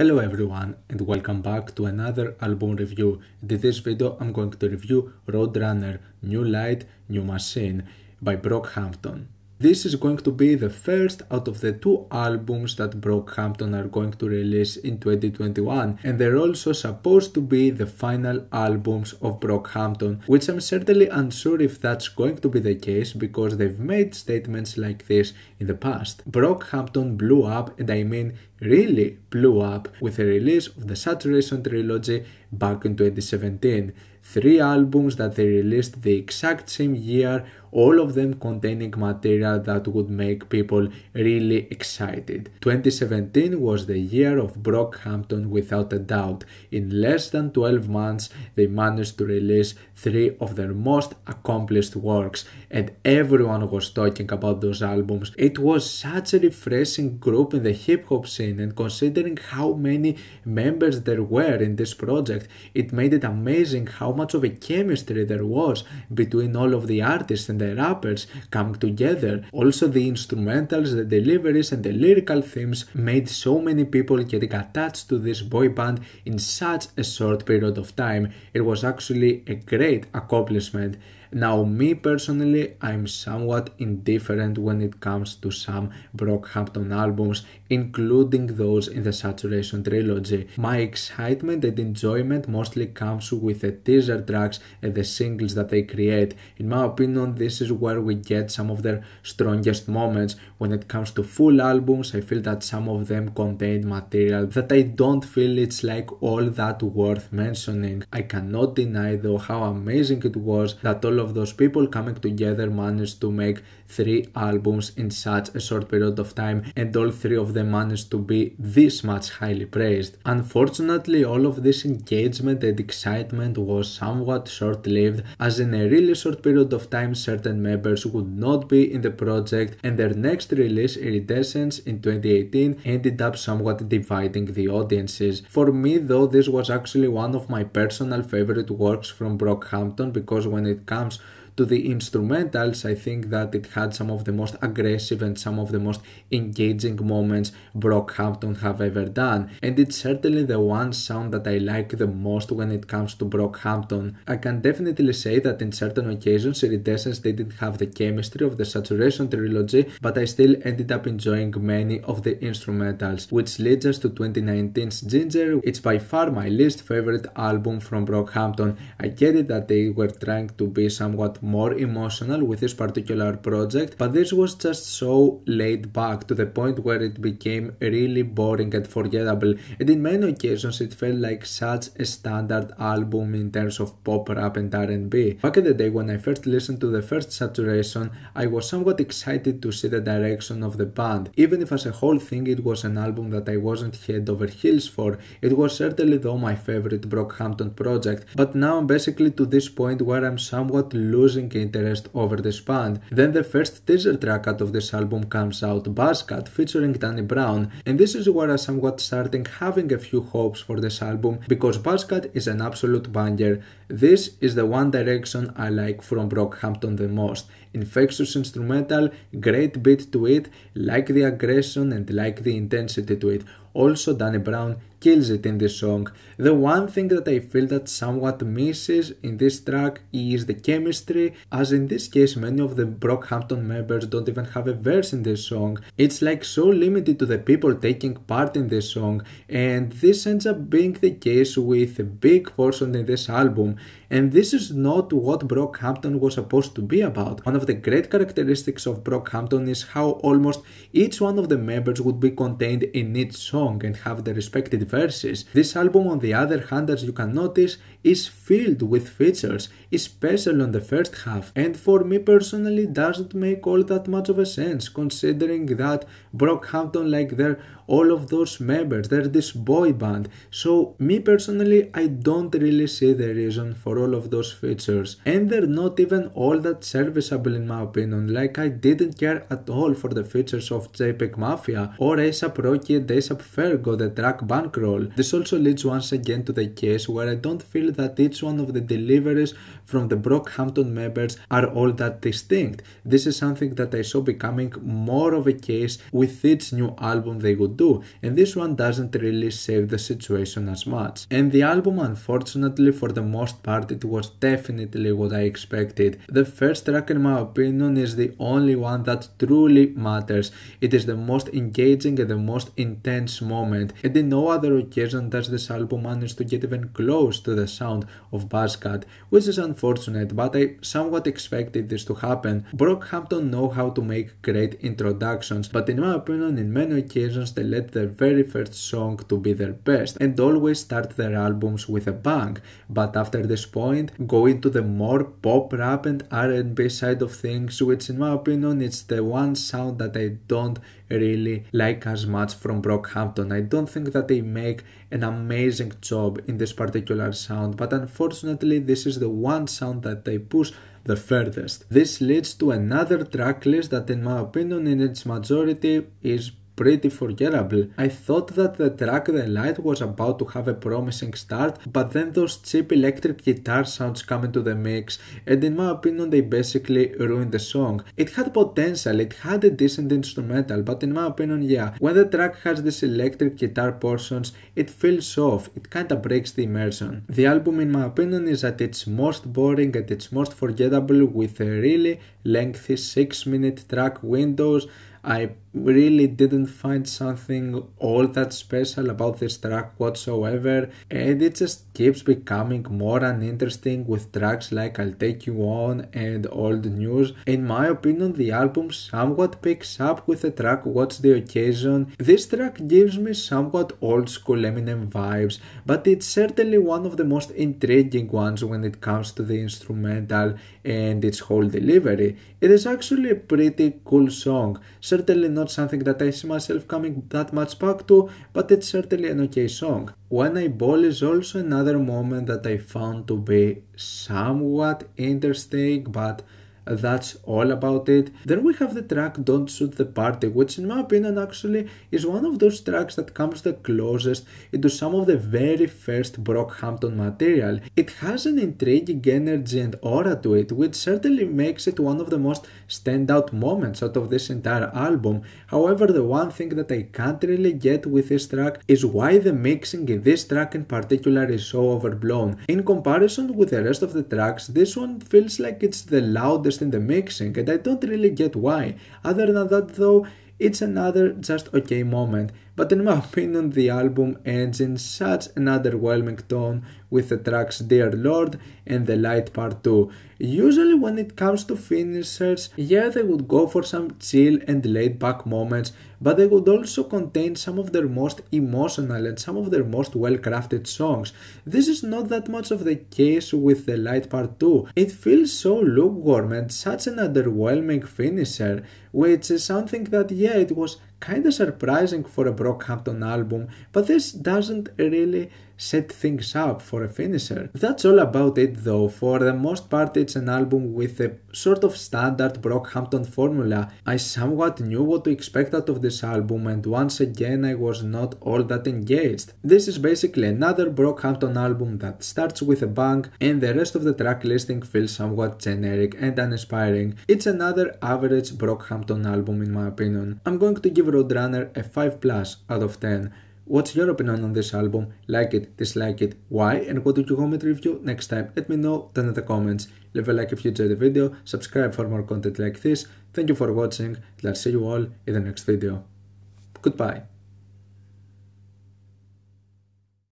Hello everyone and welcome back to another album review. In this video I'm going to review Roadrunner New Light New Machine by Brockhampton. This is going to be the first out of the two albums that Brockhampton are going to release in 2021 and they're also supposed to be the final albums of Brockhampton which I'm certainly unsure if that's going to be the case because they've made statements like this in the past. Brockhampton blew up and I mean really blew up with the release of the Saturation Trilogy back in 2017. Three albums that they released the exact same year, all of them containing material that would make people really excited. 2017 was the year of Brockhampton without a doubt. In less than 12 months, they managed to release three of their most accomplished works, and everyone was talking about those albums. It was such a refreshing group in the hip hop scene and considering how many members there were in this project, it made it amazing how much of a chemistry there was between all of the artists and the rappers coming together. Also, the instrumentals, the deliveries, and the lyrical themes made so many people getting attached to this boy band in such a short period of time. It was actually a great accomplishment. Now, me personally, I'm somewhat indifferent when it comes to some Brockhampton albums, including those in the Saturation trilogy. My excitement and enjoyment mostly comes with the teaser tracks and the singles that they create. In my opinion, this is where we get some of their strongest moments. When it comes to full albums, I feel that some of them contain material that I don't feel it's like all that worth mentioning. I cannot deny though how amazing it was that all of those people coming together managed to make three albums in such a short period of time and all three of them managed to be this much highly praised. Unfortunately, all of this engagement and excitement was somewhat short-lived as in a really short period of time certain members would not be in the project and their next release, Iridescence, in 2018 ended up somewhat dividing the audiences. For me though, this was actually one of my personal favorite works from Brockhampton because when it comes jobs to the instrumentals, I think that it had some of the most aggressive and some of the most engaging moments Brockhampton have ever done. And it's certainly the one sound that I like the most when it comes to Brockhampton. I can definitely say that in certain occasions Iridescence didn't have the chemistry of the Saturation trilogy, but I still ended up enjoying many of the instrumentals, which leads us to 2019's Ginger. It's by far my least favorite album from Brockhampton. I get it that they were trying to be somewhat more emotional with this particular project, but this was just so laid back to the point where it became really boring and forgettable, and in many occasions it felt like such a standard album in terms of pop, rap, and R&B. Back in the day when I first listened to the first Saturation, I was somewhat excited to see the direction of the band, even if as a whole thing it was an album that I wasn't head over heels for, it was certainly though my favorite Brockhampton project, but now I'm basically to this point where I'm somewhat losing losing interest over the span. Then the first teaser track out of this album comes out, Buzzcut, featuring Danny Brown, and this is where I somewhat starting having a few hopes for this album because Buzzcut is an absolute banger. This is the one direction I like from Brockhampton the most. Infectious instrumental, great beat to it, like the aggression and like the intensity to it. Also Danny Brown kills it in this song. The one thing that I feel that somewhat misses in this track is the chemistry, as in this case, many of the Brockhampton members don't even have a verse in this song. It's like so limited to the people taking part in this song, and this ends up being the case with a big portion in this album. And this is not what Brockhampton was supposed to be about. One of the great characteristics of Brockhampton is how almost each one of the members would be contained in each song and have the respective verses. This album, on the other hand, as you can notice, is filled with features, especially on the first half, and for me personally doesn't make all that much of a sense, considering that Brockhampton, like they're all of those members, they're this boy band. So me personally, I don't really see the reason for all of those features, and they're not even all that serviceable in my opinion. Like I didn't care at all for the features of JPEG Mafia or ASAP Rocky and ASAP Fergo, the track Bankrupt role. This also leads once again to the case where I don't feel that each one of the deliveries from the Brockhampton members are all that distinct. This is something that I saw becoming more of a case with each new album they would do, and this one doesn't really save the situation as much. And the album, unfortunately, for the most part, it was definitely what I expected. The first track, in my opinion, is the only one that truly matters. It is the most engaging and the most intense moment, and in no other Rockers and thus the album managed to get even close to the sound of Buzzcut, which is unfortunate, but I somewhat expected this to happen. Brockhampton know how to make great introductions, but in my opinion, in many occasions they let their very first song to be their best and always start their albums with a bang. But after this point, go into the more pop rap and R&B side of things, which in my opinion it's the one sound that I don't really like as much from Brockhampton. I don't think that they make an amazing job in this particular sound, but unfortunately, this is the one sound that they push the furthest. This leads to another track list that, in my opinion, in its majority is pretty forgettable. I thought that the track The Light was about to have a promising start, but then those cheap electric guitar sounds come into the mix, and in my opinion, they basically ruined the song. It had potential, it had a decent instrumental, but in my opinion, yeah, when the track has these electric guitar portions, it feels off, it kinda breaks the immersion. The album, in my opinion, is at its most boring and its most forgettable with a really lengthy 6 minute track windows. I really didn't find something all that special about this track whatsoever and it just keeps becoming more uninteresting with tracks like I'll Take You On and Old News. In my opinion the album somewhat picks up with the track What's the Occasion. This track gives me somewhat old school Eminem vibes but it's certainly one of the most intriguing ones when it comes to the instrumental and its whole delivery. It is actually a pretty cool song, certainly not not something that I see myself coming that much back to, but it's certainly an okay song. When I Ball is also another moment that I found to be somewhat interesting, but that's all about it. Then we have the track Don't Shoot the Party, which in my opinion actually is one of those tracks that comes the closest into some of the very first Brockhampton material. It has an intriguing energy and aura to it, which certainly makes it one of the most standout moments out of this entire album. However, the one thing that I can't really get with this track is why the mixing in this track in particular is so overblown. In comparison with the rest of the tracks, this one feels like it's the loudest interest in the mixing, and I don't really get why. Other than that, though, it's another just okay moment but in my opinion the album ends in such an underwhelming tone with the tracks Dear Lord and The Light Part 2. Usually when it comes to finishers, yeah they would go for some chill and laid back moments, but they would also contain some of their most emotional and some of their most well crafted songs. This is not that much of the case with The Light Part 2. It feels so lukewarm and such an underwhelming finisher, which is something that yeah it was kinda surprising for a Brockhampton album, but this doesn't really set things up for a finisher. That's all about it though, for the most part it's an album with a sort of standard Brockhampton formula. I somewhat knew what to expect out of this album and once again I was not all that engaged. This is basically another Brockhampton album that starts with a bang and the rest of the track listing feels somewhat generic and uninspiring. It's another average Brockhampton album in my opinion. I'm going to give Roadrunner a 5 plus out of 10. What's your opinion on this album? Like it, dislike it, why, and what do you want me to review next time? Let me know down in the comments. Leave a like if you enjoyed the video, subscribe for more content like this. Thank you for watching, and I'll see you all in the next video. Goodbye.